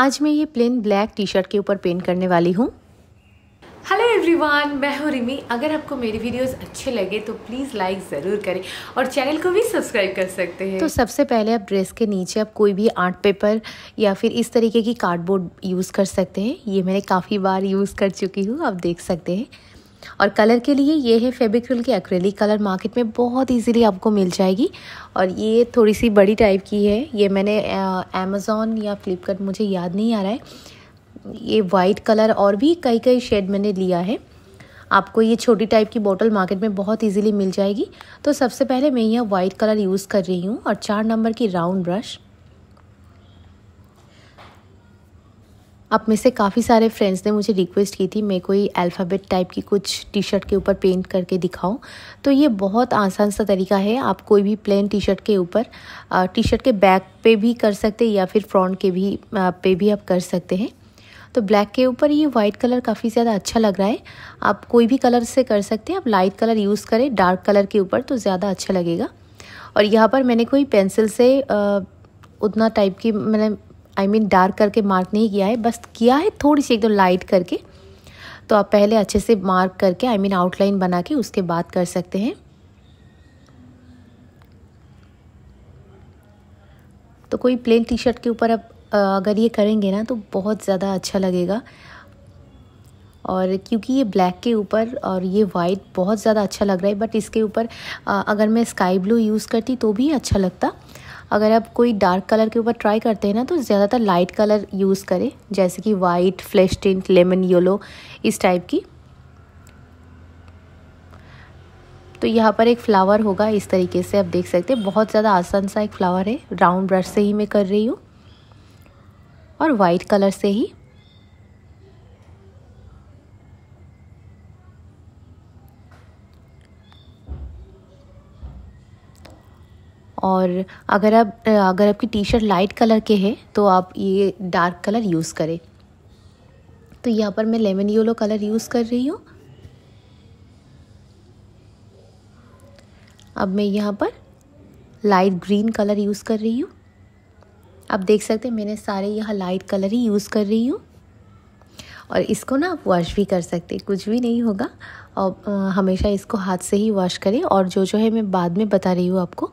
आज मैं ये प्लेन ब्लैक टी शर्ट के ऊपर पेंट करने वाली हूँ हेलो एवरीवन मैं हूँ रिमी अगर आपको मेरी वीडियोस अच्छे लगे तो प्लीज़ लाइक ज़रूर करें और चैनल को भी सब्सक्राइब कर सकते हैं तो सबसे पहले आप ड्रेस के नीचे आप कोई भी आर्ट पेपर या फिर इस तरीके की कार्डबोर्ड यूज़ कर सकते हैं ये मैंने काफ़ी बार यूज़ कर चुकी हूँ आप देख सकते हैं और कलर के लिए ये है फेबिक्रिल की एक्रेलिक कलर मार्केट में बहुत इजीली आपको मिल जाएगी और ये थोड़ी सी बड़ी टाइप की है ये मैंने अमेज़ोन या फ्लिपकार्ट मुझे याद नहीं आ रहा है ये वाइट कलर और भी कई कई शेड मैंने लिया है आपको ये छोटी टाइप की बोतल मार्केट में बहुत इजीली मिल जाएगी तो सबसे पहले मैं यह वाइट कलर यूज़ कर रही हूँ और चार नंबर की राउंड ब्रश आप में से काफ़ी सारे फ्रेंड्स ने मुझे रिक्वेस्ट की थी मैं कोई अल्फ़ाबेट टाइप की कुछ टी शर्ट के ऊपर पेंट करके दिखाओ तो ये बहुत आसान सा तरीका है आप कोई भी प्लेन टी शर्ट के ऊपर टी शर्ट के बैक पे भी कर सकते हैं या फिर फ्रंट के भी पे भी आप कर सकते हैं तो ब्लैक के ऊपर ये वाइट कलर काफ़ी ज़्यादा अच्छा लग रहा है आप कोई भी कलर से कर सकते हैं आप लाइट कलर यूज़ करें डार्क कलर के ऊपर तो ज़्यादा अच्छा लगेगा और यहाँ पर मैंने कोई पेंसिल से उतना टाइप की मैंने आई मीन डार्क करके मार्क नहीं किया है बस किया है थोड़ी सी एकदम लाइट करके तो आप पहले अच्छे से मार्क करके आई मीन आउटलाइन बना के उसके बाद कर सकते हैं तो कोई प्लेन टी शर्ट के ऊपर आप अगर ये करेंगे ना तो बहुत ज़्यादा अच्छा लगेगा और क्योंकि ये ब्लैक के ऊपर और ये वाइट बहुत ज़्यादा अच्छा लग रहा है बट इसके ऊपर अगर मैं स्काई ब्लू यूज़ करती तो भी अच्छा लगता अगर आप कोई डार्क कलर के ऊपर ट्राई करते हैं ना तो ज़्यादातर लाइट कलर यूज़ करें जैसे कि white flash tint lemon yellow इस टाइप की तो यहाँ पर एक फ्लावर होगा इस तरीके से आप देख सकते हैं बहुत ज़्यादा आसान सा एक फ्लावर है राउंड ब्रश से ही मैं कर रही हूँ और वाइट कलर से ही और अगर आप अगर आपकी टी शर्ट लाइट कलर के हैं तो आप ये डार्क कलर यूज़ करें तो यहाँ पर मैं लेमन येलो कलर यूज़ कर रही हूँ अब मैं यहाँ पर लाइट ग्रीन कलर यूज़ कर रही हूँ आप देख सकते हैं मैंने सारे यहाँ लाइट कलर ही यूज़ कर रही हूँ और इसको ना आप वॉश भी कर सकते हैं कुछ भी नहीं होगा और हमेशा इसको हाथ से ही वॉश करें और जो जो है मैं बाद में बता रही हूँ आपको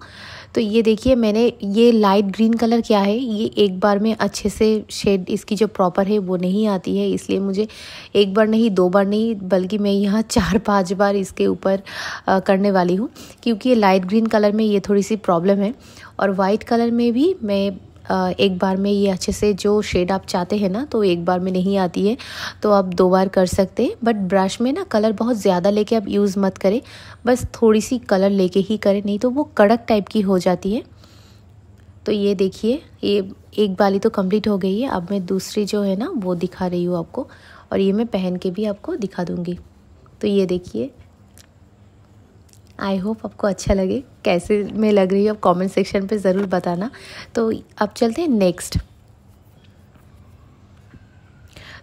तो ये देखिए मैंने ये लाइट ग्रीन कलर क्या है ये एक बार में अच्छे से शेड इसकी जो प्रॉपर है वो नहीं आती है इसलिए मुझे एक बार नहीं दो बार नहीं बल्कि मैं यहाँ चार पाँच बार इसके ऊपर करने वाली हूँ क्योंकि ये लाइट ग्रीन कलर में ये थोड़ी सी प्रॉब्लम है और वाइट कलर में भी मैं एक बार में ये अच्छे से जो शेड आप चाहते हैं ना तो एक बार में नहीं आती है तो आप दो बार कर सकते हैं बट ब्रश में ना कलर बहुत ज़्यादा लेके आप यूज़ मत करें बस थोड़ी सी कलर लेके ही करें नहीं तो वो कड़क टाइप की हो जाती है तो ये देखिए ये एक बाली तो कम्प्लीट हो गई है अब मैं दूसरी जो है ना वो दिखा रही हूँ आपको और ये मैं पहन के भी आपको दिखा दूँगी तो ये देखिए आई होप आपको अच्छा लगे कैसे में लग रही हूँ आप कमेंट सेक्शन पे ज़रूर बताना तो अब चलते हैं नेक्स्ट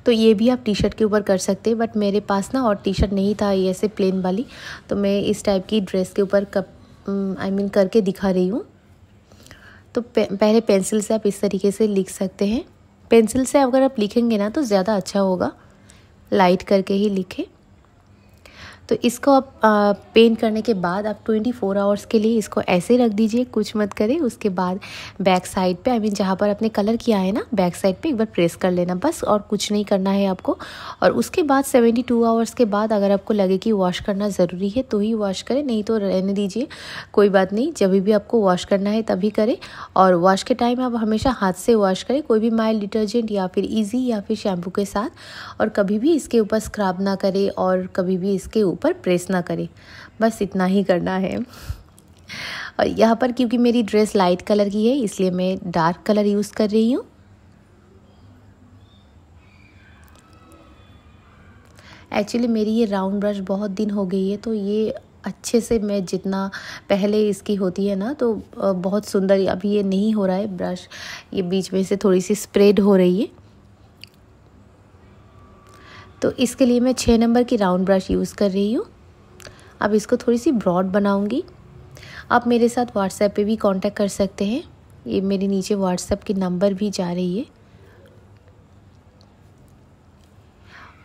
तो ये भी आप टी शर्ट के ऊपर कर सकते हैं बट मेरे पास ना और टी शर्ट नहीं था ये ऐसे प्लेन वाली तो मैं इस टाइप की ड्रेस के ऊपर कप आई mm, मीन करके दिखा रही हूँ तो पे, पहले पेंसिल से आप इस तरीके से लिख सकते हैं पेंसिल से अगर आप लिखेंगे ना तो ज़्यादा अच्छा होगा लाइट करके ही लिखें तो इसको आप पेंट करने के बाद आप 24 फोर आवर्स के लिए इसको ऐसे रख दीजिए कुछ मत करें उसके बाद बैक साइड पे आई मीन जहाँ पर आपने कलर किया है ना बैक साइड पे एक बार प्रेस कर लेना बस और कुछ नहीं करना है आपको और उसके बाद 72 टू आवर्स के बाद अगर आपको लगे कि वॉश करना ज़रूरी है तो ही वॉश करें नहीं तो रहने दीजिए कोई बात नहीं जब भी आपको वॉश करना है तभी करें और वॉश के टाइम आप हमेशा हाथ से वॉश करें कोई भी माइल्ड डिटर्जेंट या फिर ईजी या फिर शैम्पू के साथ और कभी भी इसके ऊपर स्क्रब ना करें और कभी भी इसके ऊपर ऊपर प्रेस ना करें बस इतना ही करना है और यहाँ पर क्योंकि मेरी ड्रेस लाइट कलर की है इसलिए मैं डार्क कलर यूज़ कर रही हूँ एक्चुअली मेरी ये राउंड ब्रश बहुत दिन हो गई है तो ये अच्छे से मैं जितना पहले इसकी होती है ना तो बहुत सुंदर अभी ये नहीं हो रहा है ब्रश ये बीच में से थोड़ी सी स्प्रेड हो रही है तो इसके लिए मैं छः नंबर की राउंड ब्रश यूज़ कर रही हूँ अब इसको थोड़ी सी ब्रॉड बनाऊँगी आप मेरे साथ व्हाट्सएप पे भी कांटेक्ट कर सकते हैं ये मेरे नीचे व्हाट्सएप के नंबर भी जा रही है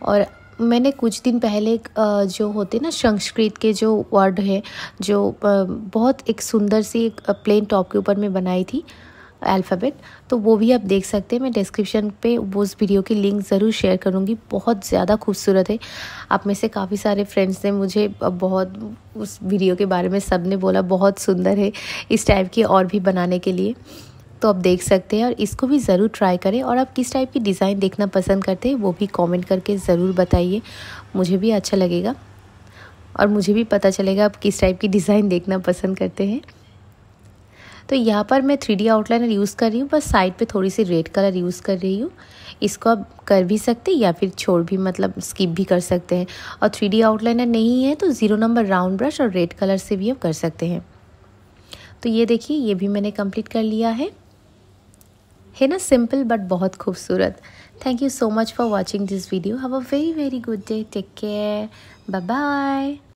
और मैंने कुछ दिन पहले जो होते ना संस्कृत के जो वर्ड है जो बहुत एक सुंदर सी एक प्लेन टॉप के ऊपर मैं बनाई थी अल्फ़ाबेट तो वो भी आप देख सकते हैं मैं डिस्क्रिप्शन पे वो उस वीडियो की लिंक ज़रूर शेयर करूँगी बहुत ज़्यादा खूबसूरत है आप में से काफ़ी सारे फ्रेंड्स ने मुझे बहुत उस वीडियो के बारे में सब ने बोला बहुत सुंदर है इस टाइप की और भी बनाने के लिए तो आप देख सकते हैं और इसको भी ज़रूर ट्राई करें और आप किस टाइप की डिज़ाइन देखना पसंद करते हैं वो भी कॉमेंट करके ज़रूर बताइए मुझे भी अच्छा लगेगा और मुझे भी पता चलेगा आप किस टाइप की डिज़ाइन देखना पसंद करते हैं तो यहाँ पर मैं थ्री डी आउटलाइनर यूज़ कर रही हूँ बस साइड पे थोड़ी सी रेड कलर यूज़ कर रही हूँ इसको आप कर भी सकते या फिर छोड़ भी मतलब स्किप भी कर सकते हैं और थ्री डी आउटलाइनर नहीं है तो ज़ीरो नंबर राउंड ब्रश और रेड कलर से भी आप कर सकते हैं तो ये देखिए ये भी मैंने कंप्लीट कर लिया है है ना सिंपल बट बहुत खूबसूरत thank you so much for watching this video have a very very good day take care bye bye